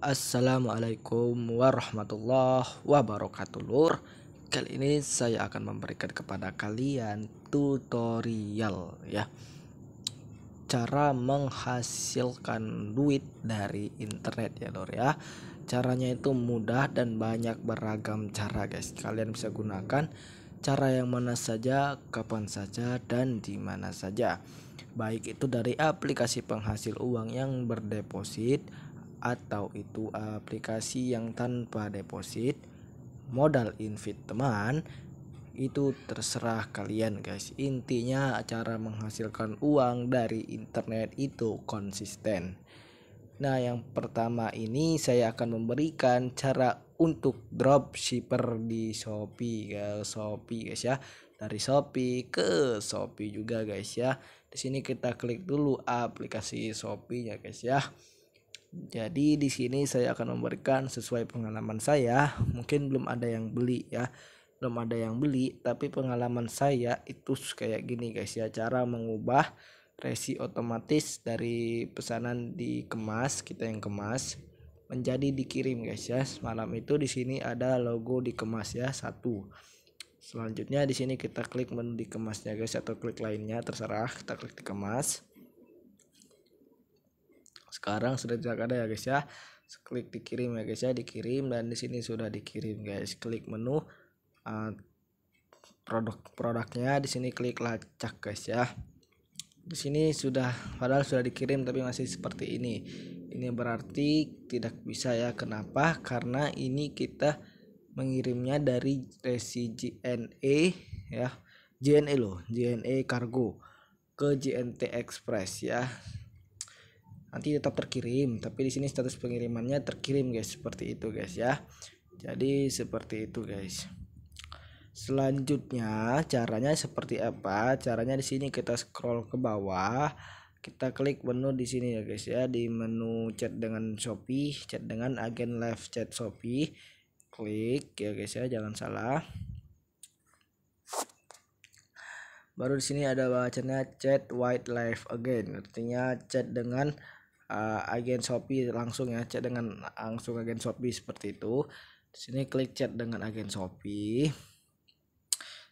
Assalamualaikum warahmatullahi wabarakatuh lur Kali ini saya akan memberikan kepada kalian tutorial ya Cara menghasilkan duit dari internet ya lur ya Caranya itu mudah dan banyak beragam cara guys Kalian bisa gunakan cara yang mana saja, kapan saja, dan di mana saja baik itu dari aplikasi penghasil uang yang berdeposit atau itu aplikasi yang tanpa deposit modal invite teman itu terserah kalian guys intinya cara menghasilkan uang dari internet itu konsisten nah yang pertama ini saya akan memberikan cara untuk dropshipper di Shopee ke Shopee guys ya dari Shopee ke Shopee juga guys ya di sini kita klik dulu aplikasi Shopee ya guys ya jadi di sini saya akan memberikan sesuai pengalaman saya. Mungkin belum ada yang beli ya. Belum ada yang beli, tapi pengalaman saya itu kayak gini guys ya, cara mengubah resi otomatis dari pesanan dikemas, kita yang kemas menjadi dikirim guys ya. Malam itu di sini ada logo dikemas ya, satu. Selanjutnya di sini kita klik menu dikemasnya guys atau klik lainnya terserah, kita klik dikemas sekarang sudah ada ya guys ya klik dikirim ya guys ya dikirim dan di sini sudah dikirim guys klik menu uh, produk produknya di sini klik lacak guys ya di sini sudah padahal sudah dikirim tapi masih seperti ini ini berarti tidak bisa ya kenapa karena ini kita mengirimnya dari resi JNE ya JNE loh JNE kargo ke JNT Express ya nanti tetap terkirim tapi di sini status pengirimannya terkirim guys seperti itu guys ya jadi seperti itu guys selanjutnya caranya seperti apa caranya di sini kita scroll ke bawah kita klik menu di sini ya guys ya di menu chat dengan Shopee chat dengan agen live chat Shopee klik ya guys ya jangan salah baru di sini ada bacanya chat white live again artinya chat dengan uh, agen Shopee langsung ya chat dengan langsung agen Shopee seperti itu di sini klik chat dengan agen Shopee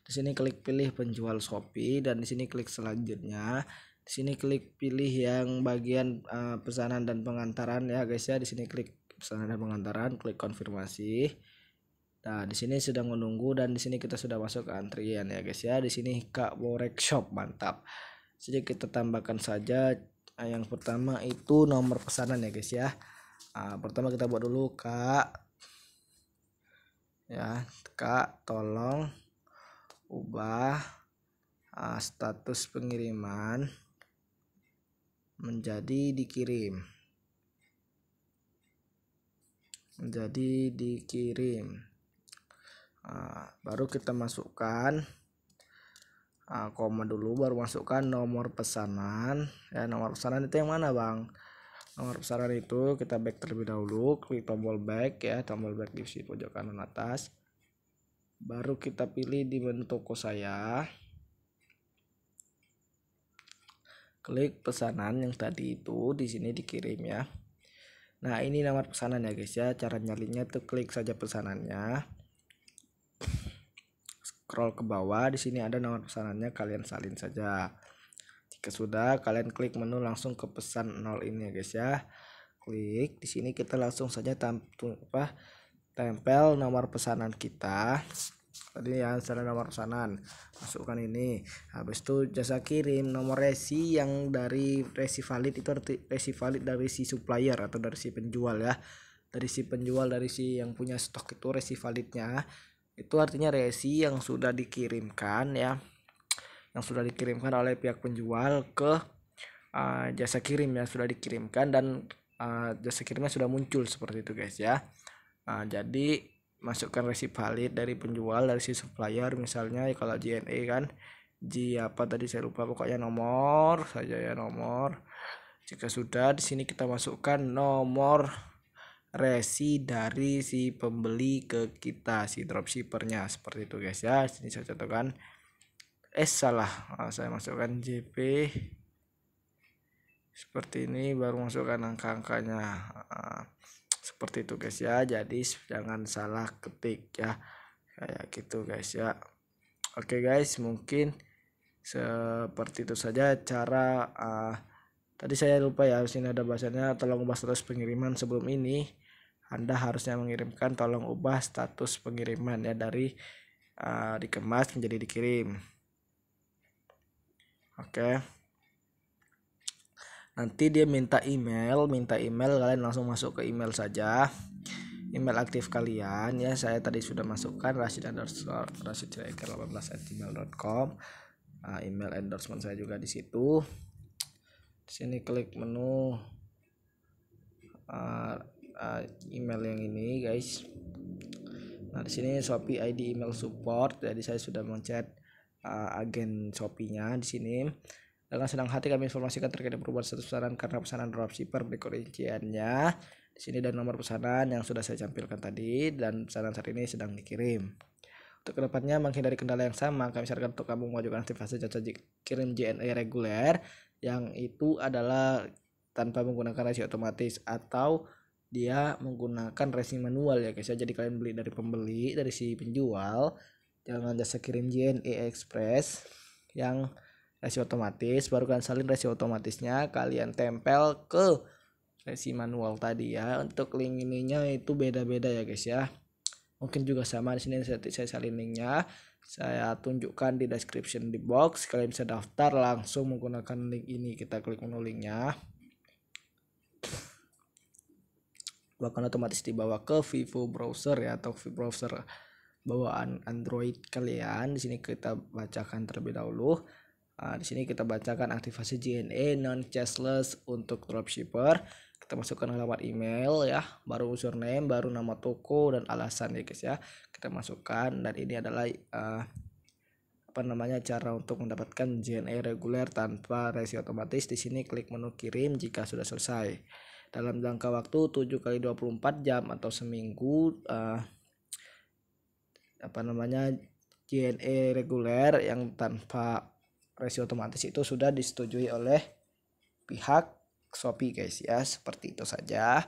di sini klik pilih penjual Shopee dan di sini klik selanjutnya di sini klik pilih yang bagian uh, pesanan dan pengantaran ya guys ya di sini klik pesanan dan pengantaran klik konfirmasi Nah, di sini sedang menunggu dan di sini kita sudah masuk ke antrian ya guys ya. Di sini Kak Borek Shop mantap. Jadi kita tambahkan saja Ah, yang pertama itu nomor pesanan ya guys ya nah, pertama kita buat dulu kak ya kak tolong ubah uh, status pengiriman menjadi dikirim menjadi dikirim uh, baru kita masukkan uh, koma dulu baru masukkan nomor pesanan ya nomor pesanan itu yang mana bang nomor pesanan itu kita back terlebih dahulu klik tombol back ya tombol back di sisi pojok kanan atas baru kita pilih di menu toko saya klik pesanan yang tadi itu di sini dikirim ya nah ini nomor pesanan ya guys ya cara nyalinya tuh klik saja pesanannya scroll ke bawah di sini ada nomor pesanannya kalian salin saja jika sudah kalian klik menu langsung ke pesan nol ini ya guys ya klik di sini kita langsung saja apa tempel nomor pesanan kita tadi ya ada nomor pesanan masukkan ini habis itu jasa kirim nomor resi yang dari resi valid itu resi valid dari si supplier atau dari si penjual ya dari si penjual dari si yang punya stok itu resi validnya itu artinya resi yang sudah dikirimkan ya yang sudah dikirimkan oleh pihak penjual ke uh, jasa kirim ya sudah dikirimkan dan uh, jasa kirimnya sudah muncul seperti itu guys ya uh, jadi masukkan resi valid dari penjual dari si supplier misalnya ya kalau JNE kan J apa tadi saya lupa pokoknya nomor saja ya nomor jika sudah di sini kita masukkan nomor resi dari si pembeli ke kita si dropshippernya seperti itu guys ya sini saya contohkan eh salah ah, saya masukkan JP seperti ini baru masukkan angka-angkanya ah, seperti itu guys ya jadi jangan salah ketik ya kayak gitu guys ya oke guys mungkin seperti itu saja cara uh, Tadi saya lupa ya, harusnya ada bahasanya tolong ubah status pengiriman sebelum ini. Anda harusnya mengirimkan tolong ubah status pengiriman ya dari uh, dikemas menjadi dikirim. Oke. Nanti dia minta email, minta email kalian langsung masuk ke email saja. Email aktif kalian ya, saya tadi sudah masukkan rasid underscore rasid 18 at nah, email endorsement saya juga di situ sini klik menu ah, ah, email yang ini guys nah di sini Shopee ID email support jadi saya sudah mencet ah, agen Shopee-nya di sini dengan senang hati kami informasikan terkait perubahan status pesanan karena pesanan dropshipper berikut rinciannya di sini dan nomor pesanan yang sudah saya campurkan tadi dan pesanan saat ini sedang dikirim untuk kedepannya menghindari kendala yang sama kami sarankan untuk kamu mengajukan aktivasi jasa kirim JNE reguler yang itu adalah tanpa menggunakan resi otomatis atau dia menggunakan resi manual ya guys ya jadi kalian beli dari pembeli dari si penjual jangan jasa kirim JNE Express yang resi otomatis baru kalian salin resi otomatisnya kalian tempel ke resi manual tadi ya untuk link ininya itu beda-beda ya guys ya mungkin juga sama di sini saya, saya salin linknya saya tunjukkan di description di box kalian bisa daftar langsung menggunakan link ini kita klik menu linknya bahkan otomatis dibawa ke Vivo browser ya atau Vivo browser bawaan Android kalian di sini kita bacakan terlebih dahulu Nah, di sini kita bacakan aktivasi JNE non cashless untuk dropshipper. Kita masukkan alamat email ya, baru username, baru nama toko dan alasan ya guys ya kita masukkan dan ini adalah uh, apa namanya cara untuk mendapatkan JNE reguler tanpa resi otomatis di sini klik menu kirim jika sudah selesai dalam jangka waktu 7 kali 24 jam atau seminggu uh, apa namanya JNE reguler yang tanpa resi otomatis itu sudah disetujui oleh pihak Shopee guys ya seperti itu saja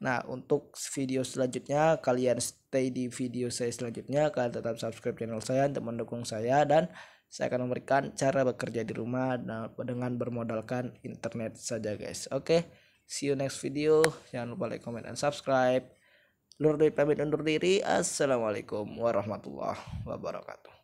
Nah, untuk video selanjutnya, kalian stay di video saya selanjutnya. Kalian tetap subscribe channel saya untuk mendukung saya dan saya akan memberikan cara bekerja di rumah dengan bermodalkan internet saja, guys. Oke, okay, see you next video. Jangan lupa like, comment, and subscribe. Lur pamit undur diri. Assalamualaikum warahmatullahi wabarakatuh.